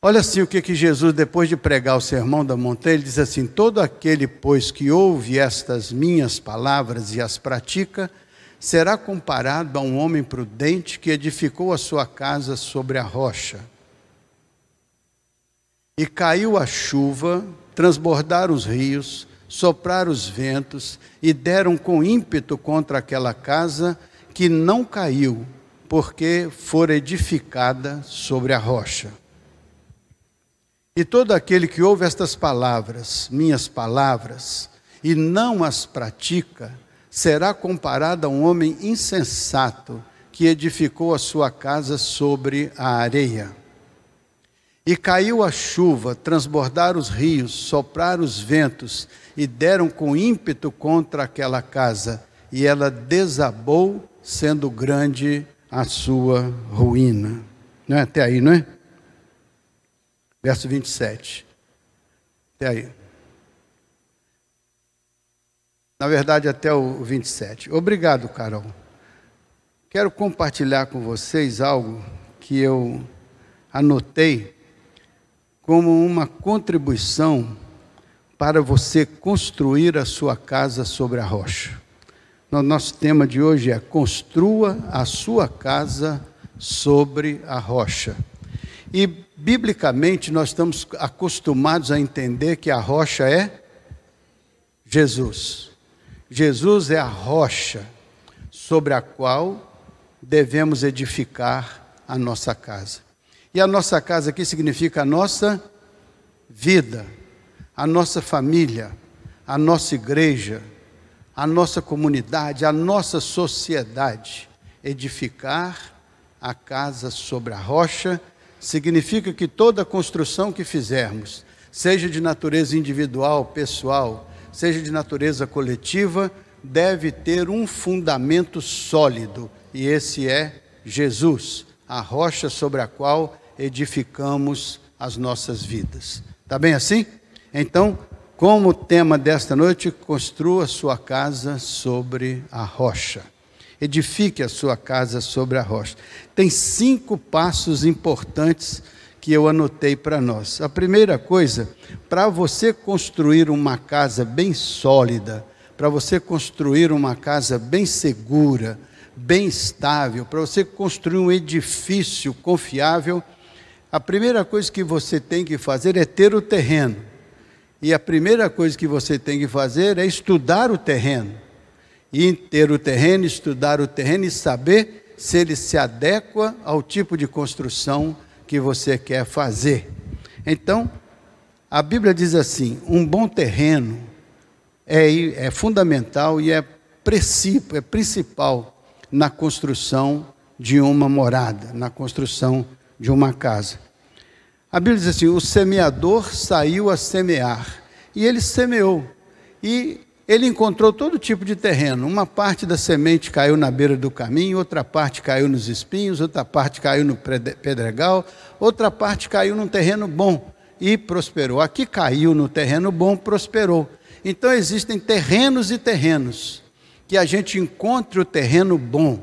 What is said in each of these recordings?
Olha assim o que, que Jesus, depois de pregar o sermão da montanha, ele diz assim: Todo aquele, pois, que ouve estas minhas palavras e as pratica, será comparado a um homem prudente que edificou a sua casa sobre a rocha. E caiu a chuva, transbordaram os rios, sopraram os ventos e deram com ímpeto contra aquela casa que não caiu, porque fora edificada sobre a rocha. E todo aquele que ouve estas palavras, minhas palavras, e não as pratica, será comparado a um homem insensato que edificou a sua casa sobre a areia. E caiu a chuva, transbordaram os rios, sopraram os ventos e deram com ímpeto contra aquela casa, e ela desabou, sendo grande a sua ruína. Não é até aí, não é? verso 27. Até aí. Na verdade, até o 27. Obrigado, Carol. Quero compartilhar com vocês algo que eu anotei como uma contribuição para você construir a sua casa sobre a rocha. No nosso tema de hoje é Construa a sua casa sobre a rocha. E, biblicamente, nós estamos acostumados a entender que a rocha é Jesus. Jesus é a rocha sobre a qual devemos edificar a nossa casa. E a nossa casa aqui significa a nossa vida, a nossa família, a nossa igreja, a nossa comunidade, a nossa sociedade. Edificar a casa sobre a rocha significa que toda construção que fizermos, seja de natureza individual, pessoal, seja de natureza coletiva, deve ter um fundamento sólido, e esse é Jesus, a rocha sobre a qual edificamos as nossas vidas. Tá bem assim? Então, como tema desta noite, construa sua casa sobre a rocha edifique a sua casa sobre a rocha. Tem cinco passos importantes que eu anotei para nós. A primeira coisa, para você construir uma casa bem sólida, para você construir uma casa bem segura, bem estável, para você construir um edifício confiável, a primeira coisa que você tem que fazer é ter o terreno. E a primeira coisa que você tem que fazer é estudar o terreno ir ter o terreno, estudar o terreno e saber se ele se adequa ao tipo de construção que você quer fazer. Então, a Bíblia diz assim: um bom terreno é, é fundamental e é, princípio, é principal na construção de uma morada, na construção de uma casa. A Bíblia diz assim: o semeador saiu a semear, e ele semeou, e ele encontrou todo tipo de terreno. Uma parte da semente caiu na beira do caminho, outra parte caiu nos espinhos, outra parte caiu no pedregal, outra parte caiu num terreno bom e prosperou. Aqui caiu no terreno bom, prosperou. Então existem terrenos e terrenos. Que a gente encontre o terreno bom,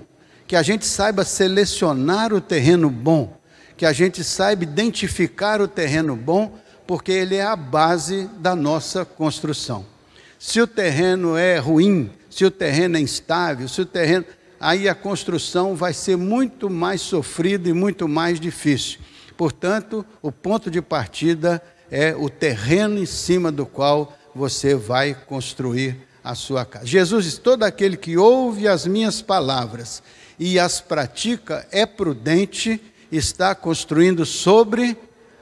que a gente saiba selecionar o terreno bom, que a gente saiba identificar o terreno bom, porque ele é a base da nossa construção. Se o terreno é ruim, se o terreno é instável, se o terreno. Aí a construção vai ser muito mais sofrida e muito mais difícil. Portanto, o ponto de partida é o terreno em cima do qual você vai construir a sua casa. Jesus diz: Todo aquele que ouve as minhas palavras e as pratica é prudente, está construindo sobre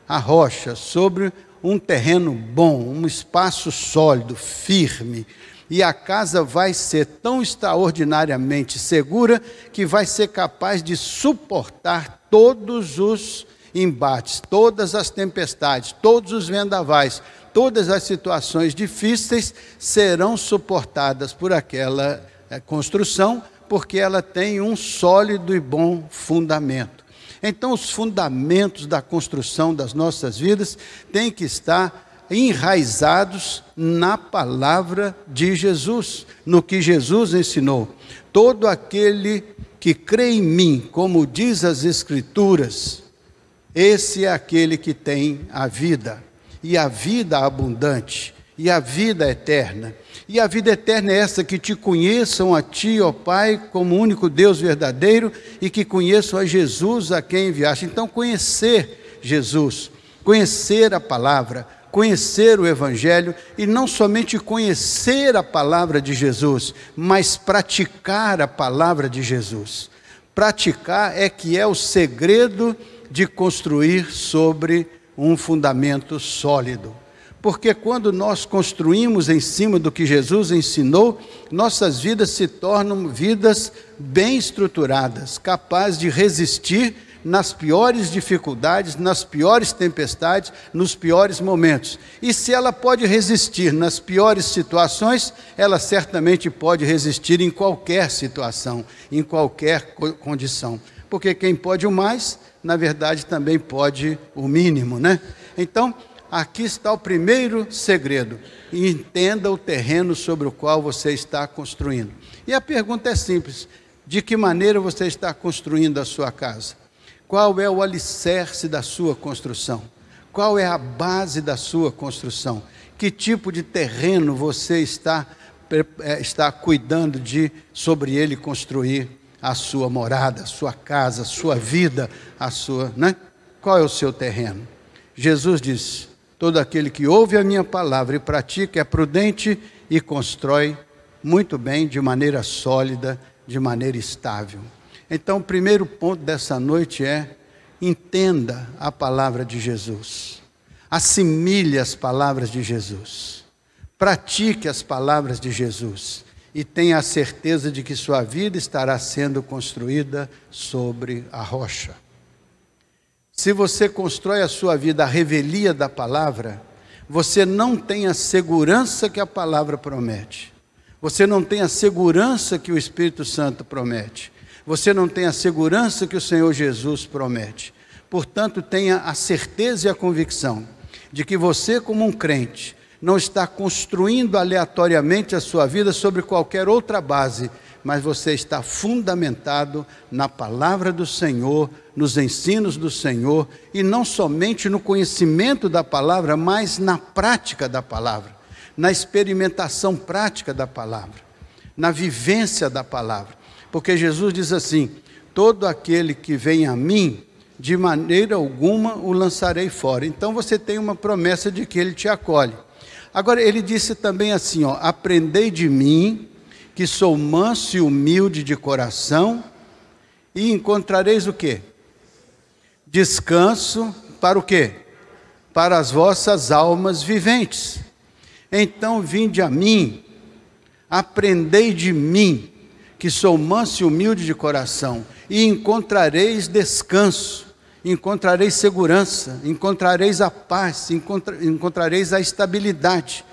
a rocha, sobre um terreno bom, um espaço sólido, firme, e a casa vai ser tão extraordinariamente segura que vai ser capaz de suportar todos os embates, todas as tempestades, todos os vendavais, todas as situações difíceis serão suportadas por aquela eh, construção, porque ela tem um sólido e bom fundamento. Então, os fundamentos da construção das nossas vidas têm que estar enraizados na palavra de Jesus, no que Jesus ensinou. Todo aquele que crê em mim, como diz as Escrituras, esse é aquele que tem a vida, e a vida abundante e a vida eterna. E a vida eterna é essa: que te conheçam a ti, ó Pai, como único Deus verdadeiro e que conheçam a Jesus a quem enviaste. Então, conhecer Jesus, conhecer a palavra, conhecer o Evangelho e não somente conhecer a palavra de Jesus, mas praticar a palavra de Jesus. Praticar é que é o segredo de construir sobre um fundamento sólido porque quando nós construímos em cima do que Jesus ensinou, nossas vidas se tornam vidas bem estruturadas, capazes de resistir nas piores dificuldades, nas piores tempestades, nos piores momentos. E se ela pode resistir nas piores situações, ela certamente pode resistir em qualquer situação, em qualquer condição. Porque quem pode o mais, na verdade também pode o mínimo, né? Então, aqui está o primeiro segredo: entenda o terreno sobre o qual você está construindo. E a pergunta é simples: de que maneira você está construindo a sua casa? Qual é o alicerce da sua construção? Qual é a base da sua construção? Que tipo de terreno você está, eh, está cuidando de sobre ele construir a sua morada, a sua casa, a sua vida, a sua, né? Qual é o seu terreno? Jesus disse: Todo aquele que ouve a minha palavra e pratica é prudente e constrói muito bem, de maneira sólida, de maneira estável. Então, o primeiro ponto dessa noite é: entenda a palavra de Jesus, assimile as palavras de Jesus, pratique as palavras de Jesus e tenha a certeza de que sua vida estará sendo construída sobre a rocha. Se você constrói a sua vida à revelia da palavra, você não tem a segurança que a palavra promete. Você não tem a segurança que o Espírito Santo promete. Você não tem a segurança que o Senhor Jesus promete. Portanto, tenha a certeza e a convicção de que você, como um crente, não está construindo aleatoriamente a sua vida sobre qualquer outra base mas você está fundamentado na palavra do Senhor, nos ensinos do Senhor, e não somente no conhecimento da palavra, mas na prática da palavra, na experimentação prática da palavra, na vivência da palavra. Porque Jesus diz assim: todo aquele que vem a mim, de maneira alguma o lançarei fora. Então você tem uma promessa de que ele te acolhe. Agora, ele disse também assim: ó, aprendei de mim que sou manso e humilde de coração, e encontrareis o quê? Descanso para o quê? Para as vossas almas viventes. Então vinde a mim, aprendei de mim, que sou manso e humilde de coração, e encontrareis descanso, encontrareis segurança, encontrareis a paz, encontrareis a estabilidade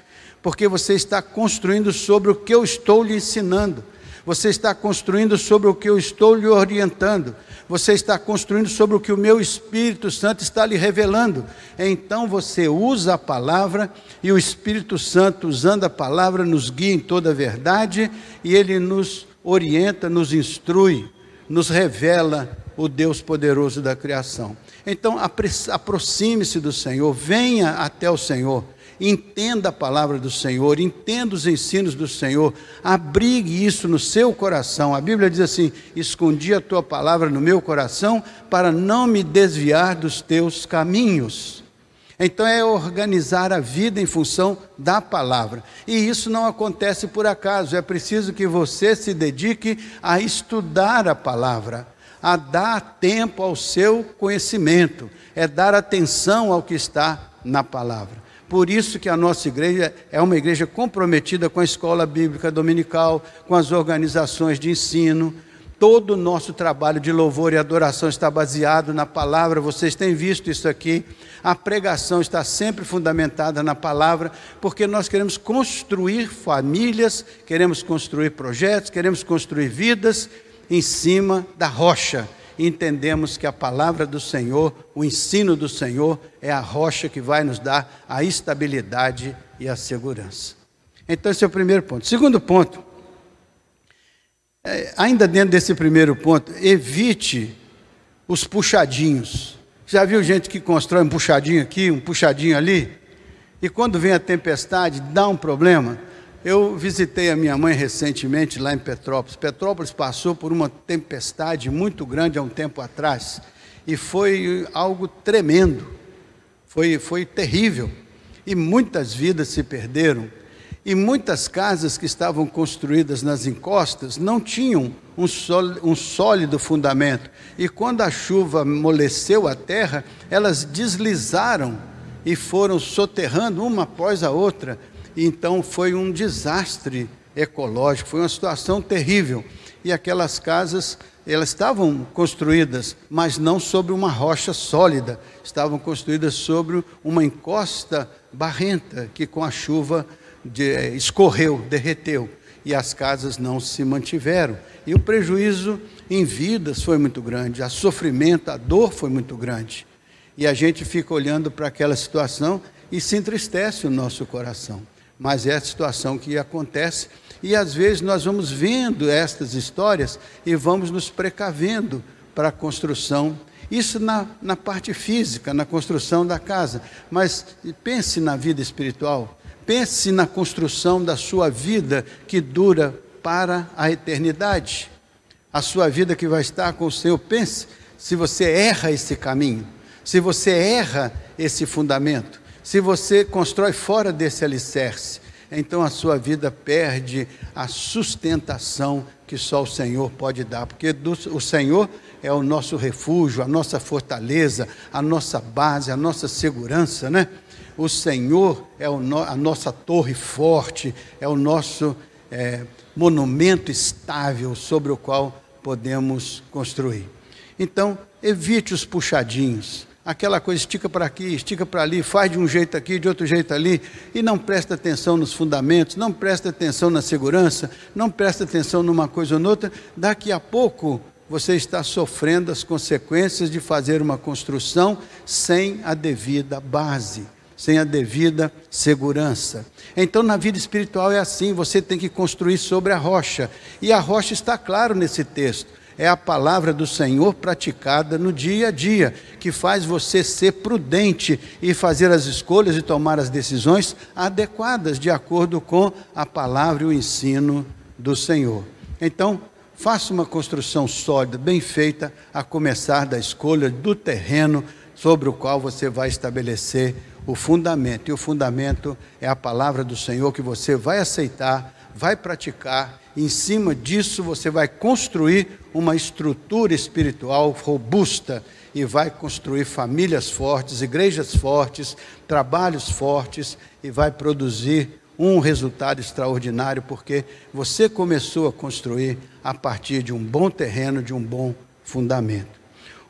porque você está construindo sobre o que eu estou lhe ensinando, você está construindo sobre o que eu estou lhe orientando, você está construindo sobre o que o meu Espírito Santo está lhe revelando. Então você usa a palavra e o Espírito Santo, usando a palavra, nos guia em toda a verdade e ele nos orienta, nos instrui, nos revela o Deus poderoso da criação. Então aproxime-se do Senhor, venha até o Senhor entenda a palavra do Senhor, entenda os ensinos do Senhor, abrigue isso no seu coração. A Bíblia diz assim: escondi a tua palavra no meu coração para não me desviar dos teus caminhos. Então é organizar a vida em função da palavra. E isso não acontece por acaso, é preciso que você se dedique a estudar a palavra, a dar tempo ao seu conhecimento, é dar atenção ao que está na palavra. Por isso que a nossa igreja é uma igreja comprometida com a escola bíblica dominical, com as organizações de ensino. Todo o nosso trabalho de louvor e adoração está baseado na palavra, vocês têm visto isso aqui. A pregação está sempre fundamentada na palavra, porque nós queremos construir famílias, queremos construir projetos, queremos construir vidas em cima da rocha entendemos que a palavra do Senhor, o ensino do Senhor, é a rocha que vai nos dar a estabilidade e a segurança. Então, esse é o primeiro ponto. Segundo ponto, é, ainda dentro desse primeiro ponto, evite os puxadinhos. Já viu gente que constrói um puxadinho aqui, um puxadinho ali? E quando vem a tempestade, dá um problema eu visitei a minha mãe recentemente lá em Petrópolis. Petrópolis passou por uma tempestade muito grande há um tempo atrás e foi algo tremendo. Foi foi terrível. E muitas vidas se perderam e muitas casas que estavam construídas nas encostas não tinham um sólido fundamento. E quando a chuva amoleceu a terra, elas deslizaram e foram soterrando uma após a outra então foi um desastre ecológico, foi uma situação terrível. E aquelas casas, elas estavam construídas, mas não sobre uma rocha sólida, estavam construídas sobre uma encosta barrenta que com a chuva de, eh, escorreu, derreteu, e as casas não se mantiveram. E o prejuízo em vidas foi muito grande, o sofrimento, a dor foi muito grande. E a gente fica olhando para aquela situação e se entristece o nosso coração mas é a situação que acontece. E às vezes nós vamos vendo estas histórias e vamos nos precavendo para a construção. Isso na, na parte física, na construção da casa. Mas pense na vida espiritual, pense na construção da sua vida que dura para a eternidade. A sua vida que vai estar com o Senhor. Pense se você erra esse caminho, se você erra esse fundamento. Se você constrói fora desse alicerce, então a sua vida perde a sustentação que só o Senhor pode dar, porque do, o Senhor é o nosso refúgio, a nossa fortaleza, a nossa base, a nossa segurança, né? O Senhor é o no, a nossa torre forte, é o nosso é, monumento estável sobre o qual podemos construir. Então, evite os puxadinhos aquela coisa estica para aqui, estica para ali, faz de um jeito aqui, de outro jeito ali, e não presta atenção nos fundamentos, não presta atenção na segurança, não presta atenção numa coisa ou noutra, daqui a pouco você está sofrendo as consequências de fazer uma construção sem a devida base, sem a devida segurança. Então, na vida espiritual é assim: você tem que construir sobre a rocha, e a rocha está claro nesse texto é a palavra do Senhor praticada no dia a dia, que faz você ser prudente e fazer as escolhas e tomar as decisões adequadas de acordo com a palavra e o ensino do Senhor. Então, faça uma construção sólida, bem feita, a começar da escolha do terreno sobre o qual você vai estabelecer o fundamento. E o fundamento é a palavra do Senhor que você vai aceitar, vai praticar em cima disso você vai construir uma estrutura espiritual robusta e vai construir famílias fortes, igrejas fortes, trabalhos fortes e vai produzir um resultado extraordinário, porque você começou a construir a partir de um bom terreno, de um bom fundamento.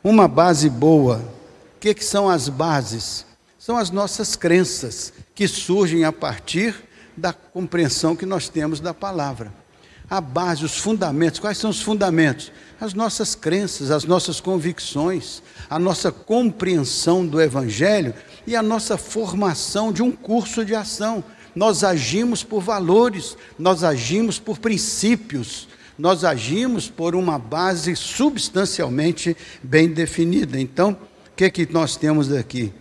Uma base boa, o que, que são as bases? São as nossas crenças que surgem a partir da compreensão que nós temos da palavra a base, os fundamentos. Quais são os fundamentos? As nossas crenças, as nossas convicções, a nossa compreensão do Evangelho e a nossa formação de um curso de ação. Nós agimos por valores, nós agimos por princípios, nós agimos por uma base substancialmente bem definida. Então, o que, é que nós temos aqui?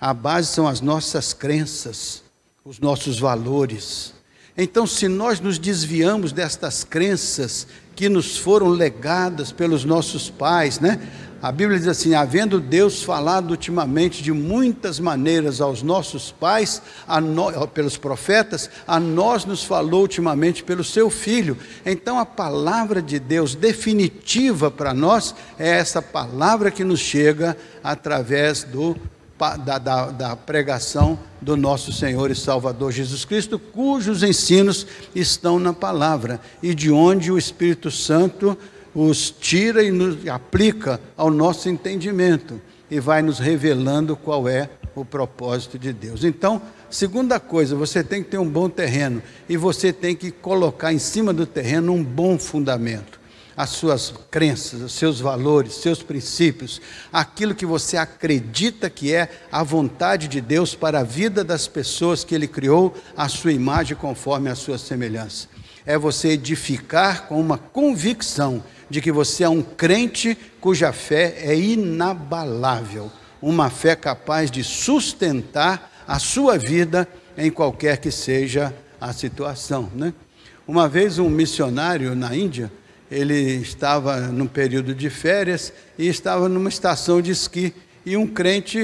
A base são as nossas crenças, os nossos valores então, se nós nos desviamos destas crenças que nos foram legadas pelos nossos pais, né? A Bíblia diz assim: havendo Deus falado ultimamente de muitas maneiras aos nossos pais, no, pelos profetas, a nós nos falou ultimamente pelo seu filho. Então a palavra de Deus definitiva para nós é essa palavra que nos chega através do da, da, da, pregação do nosso Senhor e Salvador Jesus Cristo, cujos ensinos estão na palavra e de onde o Espírito Santo os tira e nos aplica ao nosso entendimento e vai nos revelando qual é o propósito de Deus. Então, segunda coisa, você tem que ter um bom terreno e você tem que colocar em cima do terreno um bom fundamento as suas crenças, os seus valores, seus princípios, aquilo que você acredita que é a vontade de Deus para a vida das pessoas que Ele criou, a sua imagem conforme a sua semelhança. É você edificar com uma convicção de que você é um crente cuja fé é inabalável, uma fé capaz de sustentar a sua vida em qualquer que seja a situação, né? Uma vez um missionário na Índia, ele estava num período de férias e estava numa estação de esqui. E um crente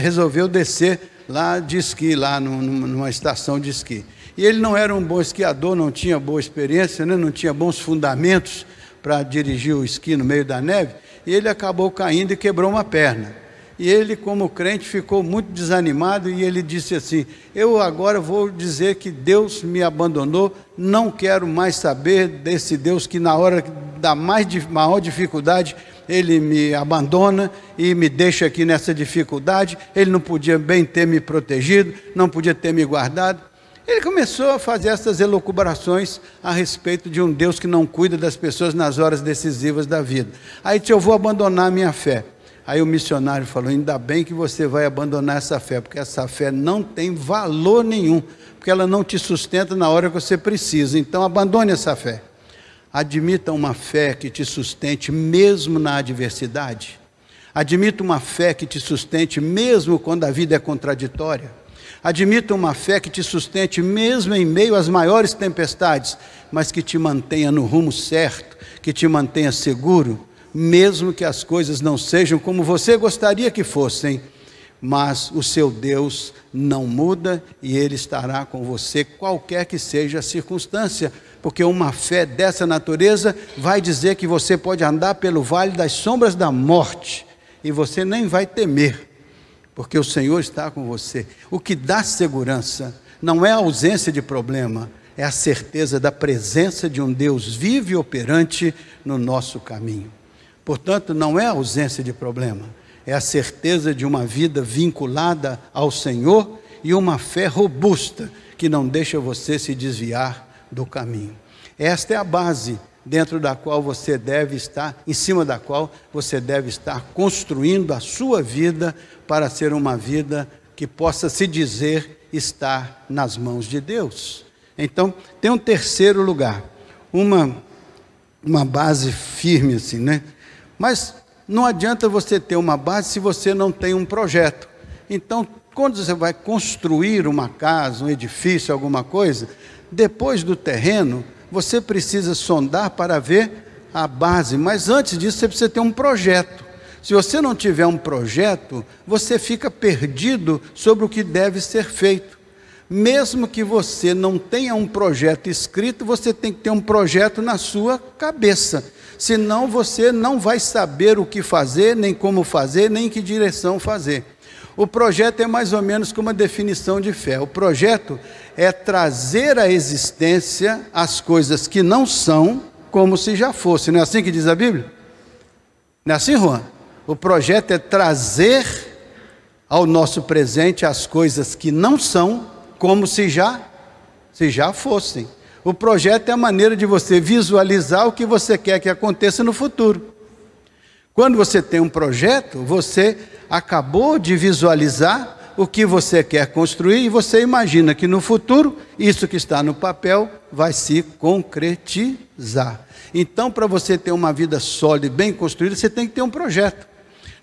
resolveu descer lá de esqui, lá numa estação de esqui. E ele não era um bom esquiador, não tinha boa experiência, né? não tinha bons fundamentos para dirigir o esqui no meio da neve. E ele acabou caindo e quebrou uma perna. E ele, como crente, ficou muito desanimado e ele disse assim: Eu agora vou dizer que Deus me abandonou, não quero mais saber desse Deus que, na hora da mais, maior dificuldade, ele me abandona e me deixa aqui nessa dificuldade. Ele não podia bem ter me protegido, não podia ter me guardado. Ele começou a fazer essas elucubrações a respeito de um Deus que não cuida das pessoas nas horas decisivas da vida. Aí disse: Eu vou abandonar minha fé. Aí o missionário falou: ainda bem que você vai abandonar essa fé, porque essa fé não tem valor nenhum, porque ela não te sustenta na hora que você precisa. Então abandone essa fé. Admita uma fé que te sustente mesmo na adversidade. Admita uma fé que te sustente mesmo quando a vida é contraditória. Admita uma fé que te sustente mesmo em meio às maiores tempestades, mas que te mantenha no rumo certo, que te mantenha seguro mesmo que as coisas não sejam como você gostaria que fossem, mas o seu Deus não muda e ele estará com você, qualquer que seja a circunstância, porque uma fé dessa natureza vai dizer que você pode andar pelo vale das sombras da morte e você nem vai temer, porque o Senhor está com você. O que dá segurança não é a ausência de problema, é a certeza da presença de um Deus vivo e operante no nosso caminho. Portanto, não é a ausência de problema, é a certeza de uma vida vinculada ao Senhor e uma fé robusta que não deixa você se desviar do caminho. Esta é a base dentro da qual você deve estar, em cima da qual você deve estar construindo a sua vida para ser uma vida que possa se dizer estar nas mãos de Deus. Então, tem um terceiro lugar, uma uma base firme assim, né? Mas não adianta você ter uma base se você não tem um projeto. Então, quando você vai construir uma casa, um edifício, alguma coisa, depois do terreno, você precisa sondar para ver a base, mas antes disso você precisa ter um projeto. Se você não tiver um projeto, você fica perdido sobre o que deve ser feito. Mesmo que você não tenha um projeto escrito, você tem que ter um projeto na sua cabeça senão você não vai saber o que fazer, nem como fazer, nem em que direção fazer. O projeto é mais ou menos como uma definição de fé. O projeto é trazer à existência as coisas que não são como se já fossem Não é assim que diz a Bíblia? Não é assim, Juan? O projeto é trazer ao nosso presente as coisas que não são como se já se já fossem. O projeto é a maneira de você visualizar o que você quer que aconteça no futuro. Quando você tem um projeto, você acabou de visualizar o que você quer construir e você imagina que no futuro isso que está no papel vai se concretizar. Então, para você ter uma vida sólida e bem construída, você tem que ter um projeto.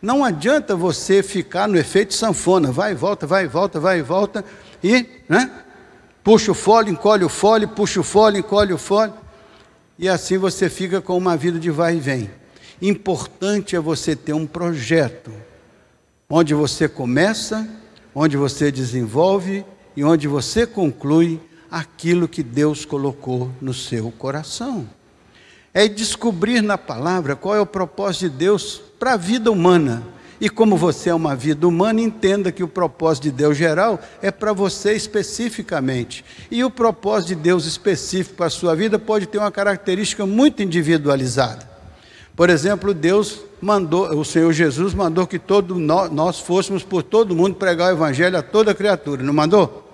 Não adianta você ficar no efeito sanfona, vai e volta, vai e volta, vai e volta e, né? Puxa o fole, encolhe o fole, puxa o fole, encolhe o fole. E assim você fica com uma vida de vai e vem. Importante é você ter um projeto onde você começa, onde você desenvolve e onde você conclui aquilo que Deus colocou no seu coração. É descobrir na palavra qual é o propósito de Deus para a vida humana e como você é uma vida humana, entenda que o propósito de Deus geral é para você especificamente. E o propósito de Deus específico para a sua vida pode ter uma característica muito individualizada. Por exemplo, Deus mandou, o Senhor Jesus mandou que todo nós, nós fôssemos por todo mundo pregar o evangelho a toda criatura, não mandou?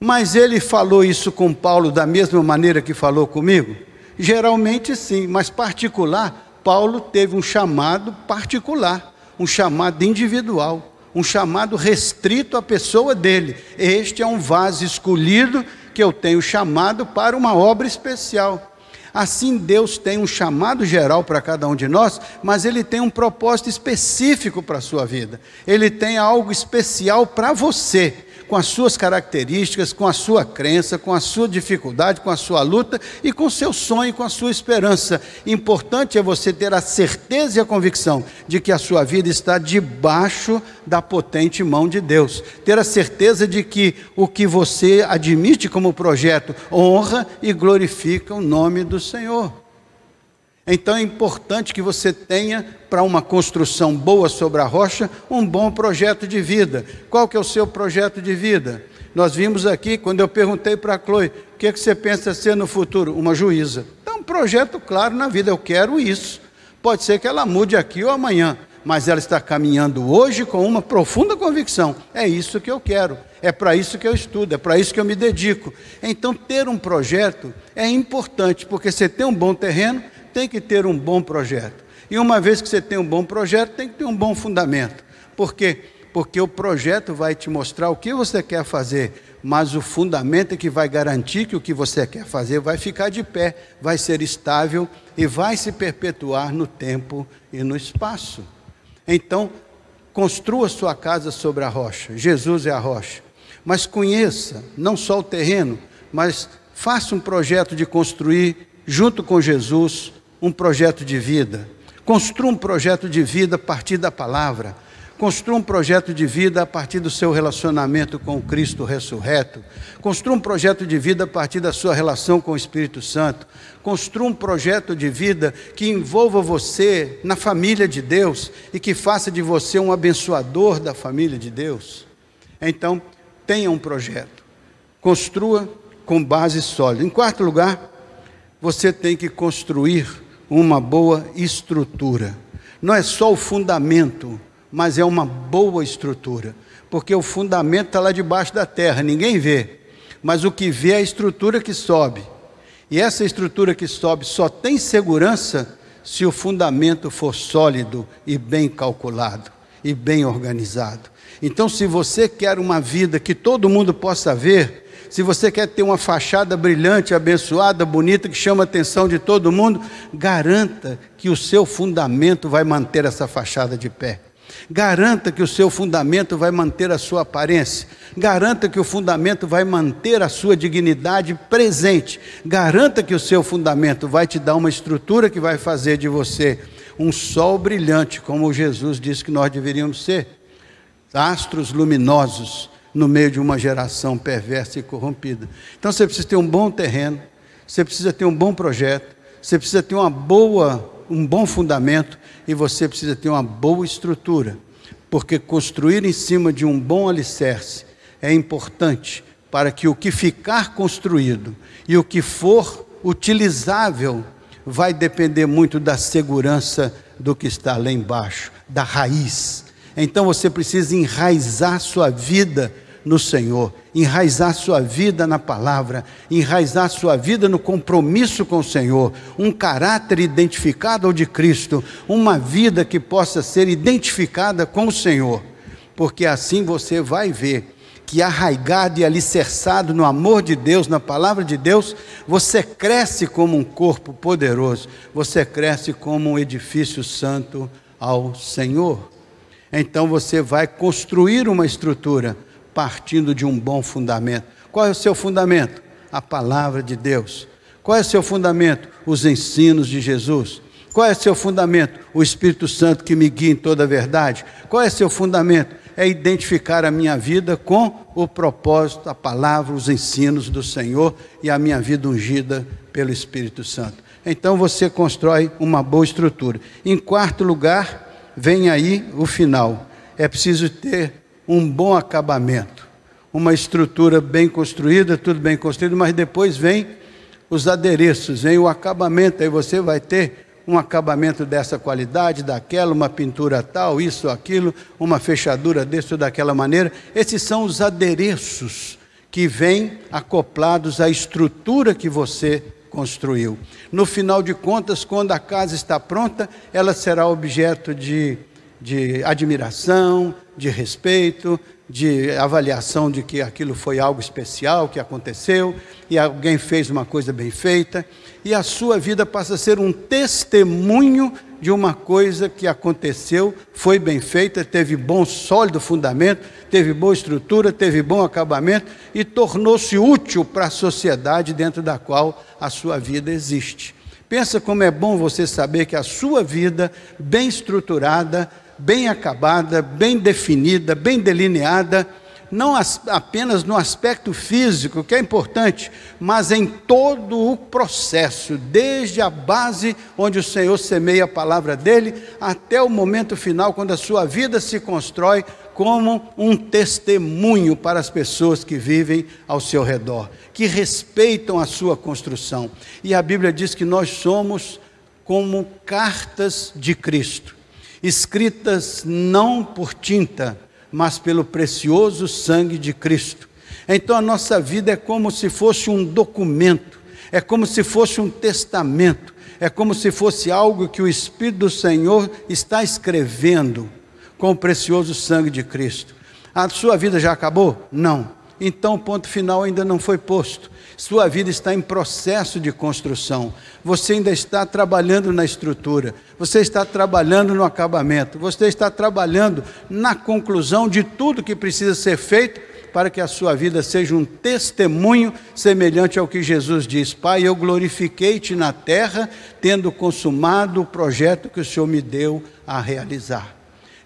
Mas ele falou isso com Paulo da mesma maneira que falou comigo? Geralmente sim, mas particular, Paulo teve um chamado particular um chamado individual, um chamado restrito à pessoa dele. Este é um vaso escolhido que eu tenho chamado para uma obra especial. Assim, Deus tem um chamado geral para cada um de nós, mas Ele tem um propósito específico para a sua vida. Ele tem algo especial para você com as suas características, com a sua crença, com a sua dificuldade, com a sua luta e com o seu sonho, com a sua esperança. Importante é você ter a certeza e a convicção de que a sua vida está debaixo da potente mão de Deus. Ter a certeza de que o que você admite como projeto honra e glorifica o nome do Senhor. Então é importante que você tenha para uma construção boa sobre a rocha um bom projeto de vida. Qual que é o seu projeto de vida? Nós vimos aqui quando eu perguntei para a Chloe, o que, é que você pensa ser no futuro? Uma juíza. Então, um projeto claro na vida, eu quero isso. Pode ser que ela mude aqui ou amanhã, mas ela está caminhando hoje com uma profunda convicção. É isso que eu quero, é para isso que eu estudo, é para isso que eu me dedico. Então, ter um projeto é importante, porque você tem um bom terreno, tem que ter um bom projeto. E uma vez que você tem um bom projeto, tem que ter um bom fundamento. Por quê? Porque o projeto vai te mostrar o que você quer fazer, mas o fundamento é que vai garantir que o que você quer fazer vai ficar de pé, vai ser estável e vai se perpetuar no tempo e no espaço. Então, construa sua casa sobre a rocha. Jesus é a rocha. Mas conheça não só o terreno, mas faça um projeto de construir junto com Jesus um projeto de vida. Construa um projeto de vida a partir da palavra. Construa um projeto de vida a partir do seu relacionamento com o Cristo ressurreto. Construa um projeto de vida a partir da sua relação com o Espírito Santo. Construa um projeto de vida que envolva você na família de Deus e que faça de você um abençoador da família de Deus. Então, tenha um projeto. Construa com base sólida. Em quarto lugar, você tem que construir uma boa estrutura. Não é só o fundamento, mas é uma boa estrutura, porque o fundamento está lá debaixo da terra, ninguém vê, mas o que vê é a estrutura que sobe. E essa estrutura que sobe só tem segurança se o fundamento for sólido e bem calculado e bem organizado. Então, se você quer uma vida que todo mundo possa ver, se você quer ter uma fachada brilhante, abençoada, bonita, que chama a atenção de todo mundo, garanta que o seu fundamento vai manter essa fachada de pé. Garanta que o seu fundamento vai manter a sua aparência. Garanta que o fundamento vai manter a sua dignidade presente. Garanta que o seu fundamento vai te dar uma estrutura que vai fazer de você um sol brilhante, como Jesus disse que nós deveríamos ser. Astros luminosos no meio de uma geração perversa e corrompida. Então você precisa ter um bom terreno, você precisa ter um bom projeto, você precisa ter uma boa, um bom fundamento e você precisa ter uma boa estrutura, porque construir em cima de um bom alicerce é importante para que o que ficar construído e o que for utilizável vai depender muito da segurança do que está lá embaixo, da raiz. Então você precisa enraizar sua vida no Senhor, enraizar sua vida na palavra, enraizar sua vida no compromisso com o Senhor, um caráter identificado ao de Cristo, uma vida que possa ser identificada com o Senhor, porque assim você vai ver que arraigado e alicerçado no amor de Deus, na palavra de Deus, você cresce como um corpo poderoso, você cresce como um edifício santo ao Senhor. Então você vai construir uma estrutura partindo de um bom fundamento. Qual é o seu fundamento? A palavra de Deus. Qual é o seu fundamento? Os ensinos de Jesus. Qual é o seu fundamento? O Espírito Santo que me guia em toda a verdade. Qual é o seu fundamento? É identificar a minha vida com o propósito, a palavra, os ensinos do Senhor e a minha vida ungida pelo Espírito Santo. Então você constrói uma boa estrutura. Em quarto lugar, vem aí o final. É preciso ter um bom acabamento, uma estrutura bem construída, tudo bem construído, mas depois vem os adereços, vem o acabamento, aí você vai ter um acabamento dessa qualidade, daquela, uma pintura tal, isso, aquilo, uma fechadura desse ou daquela maneira. Esses são os adereços que vêm acoplados à estrutura que você construiu. No final de contas, quando a casa está pronta, ela será objeto de de admiração, de respeito, de avaliação de que aquilo foi algo especial que aconteceu e alguém fez uma coisa bem feita, e a sua vida passa a ser um testemunho de uma coisa que aconteceu, foi bem feita, teve bom sólido fundamento, teve boa estrutura, teve bom acabamento e tornou-se útil para a sociedade dentro da qual a sua vida existe. Pensa como é bom você saber que a sua vida bem estruturada bem acabada, bem definida, bem delineada, não as, apenas no aspecto físico, que é importante, mas em todo o processo, desde a base onde o Senhor semeia a palavra dele, até o momento final, quando a sua vida se constrói como um testemunho para as pessoas que vivem ao seu redor, que respeitam a sua construção. E a Bíblia diz que nós somos como cartas de Cristo escritas não por tinta, mas pelo precioso sangue de Cristo. Então a nossa vida é como se fosse um documento, é como se fosse um testamento, é como se fosse algo que o Espírito do Senhor está escrevendo com o precioso sangue de Cristo. A sua vida já acabou? Não. Então o ponto final ainda não foi posto. Sua vida está em processo de construção. Você ainda está trabalhando na estrutura, você está trabalhando no acabamento, você está trabalhando na conclusão de tudo que precisa ser feito para que a sua vida seja um testemunho semelhante ao que Jesus diz: Pai, eu glorifiquei-te na terra, tendo consumado o projeto que o Senhor me deu a realizar.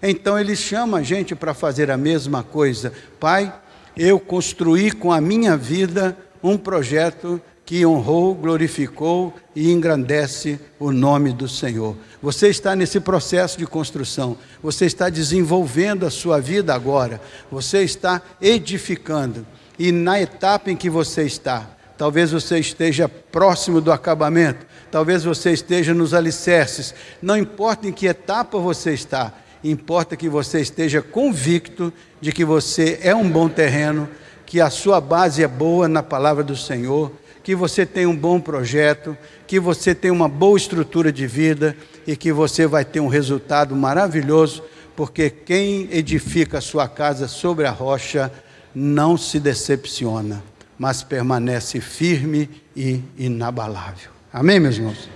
Então ele chama a gente para fazer a mesma coisa. Pai, eu construí com a minha vida um projeto que honrou, glorificou e engrandece o nome do Senhor. Você está nesse processo de construção, você está desenvolvendo a sua vida agora, você está edificando. E na etapa em que você está, talvez você esteja próximo do acabamento, talvez você esteja nos alicerces, não importa em que etapa você está, importa que você esteja convicto de que você é um bom terreno que a sua base é boa na palavra do Senhor, que você tem um bom projeto, que você tem uma boa estrutura de vida e que você vai ter um resultado maravilhoso, porque quem edifica a sua casa sobre a rocha não se decepciona, mas permanece firme e inabalável. Amém, meus irmãos?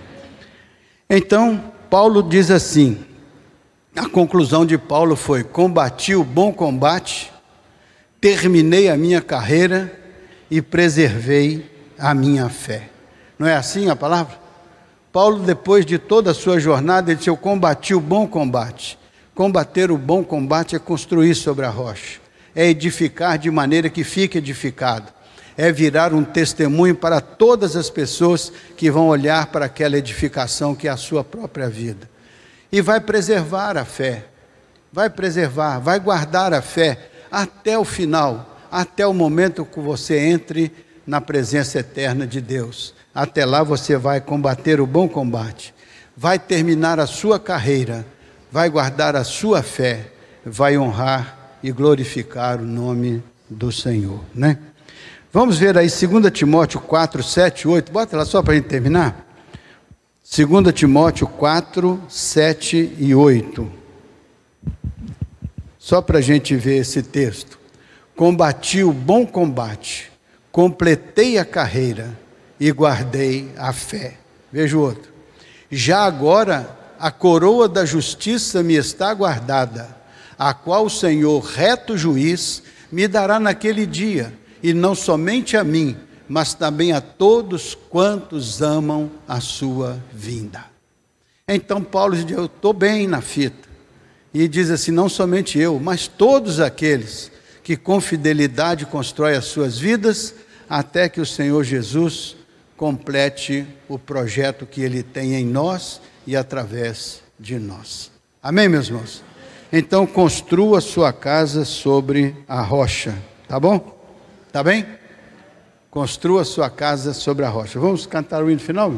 Então, Paulo diz assim: a conclusão de Paulo foi: combati o bom combate, terminei a minha carreira e preservei a minha fé. Não é assim a palavra? Paulo, depois de toda a sua jornada, ele disse: Eu combati o bom combate. Combater o bom combate é construir sobre a rocha, é edificar de maneira que fique edificado, é virar um testemunho para todas as pessoas que vão olhar para aquela edificação que é a sua própria vida. E vai preservar a fé, vai preservar, vai guardar a fé, até o final, até o momento que você entre na presença eterna de Deus. Até lá você vai combater o bom combate, vai terminar a sua carreira, vai guardar a sua fé, vai honrar e glorificar o nome do Senhor, né? Vamos ver aí 2 Timóteo 4, 7, 8. Bota lá só para a gente terminar. 2 Timóteo 4, 7 e 8. Só para a gente ver esse texto. Combati o bom combate, completei a carreira e guardei a fé. Veja o outro. Já agora a coroa da justiça me está guardada, a qual o Senhor, reto juiz, me dará naquele dia, e não somente a mim, mas também a todos quantos amam a sua vinda. Então Paulo diz: Eu estou bem na fita, e diz assim: não somente eu, mas todos aqueles que com fidelidade constrói as suas vidas, até que o Senhor Jesus complete o projeto que ele tem em nós e através de nós. Amém, meus irmãos? Então construa sua casa sobre a rocha, tá bom? Tá bem? Construa sua casa sobre a rocha. Vamos cantar o hino final?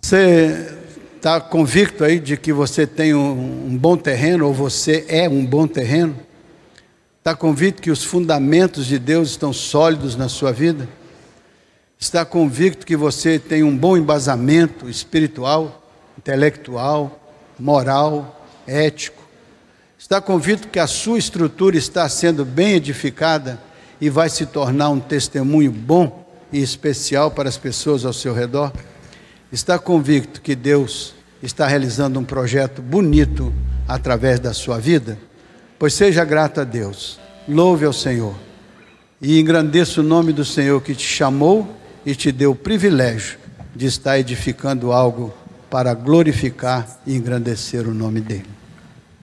Você está convicto aí de que você tem um, um, bom terreno, ou você é um bom terreno? Está convicto que os fundamentos de Deus estão sólidos na sua vida? Está convicto que você tem um bom embasamento espiritual, intelectual, moral, ético? Está convicto que a sua estrutura está sendo bem edificada e vai se tornar um testemunho bom e especial para as pessoas ao seu redor? Está convicto que Deus está realizando um projeto bonito através da sua vida? Pois seja grato a Deus, louve ao Senhor e engrandeça o nome do Senhor que te chamou e te deu o privilégio de estar edificando algo para glorificar e engrandecer o nome dele.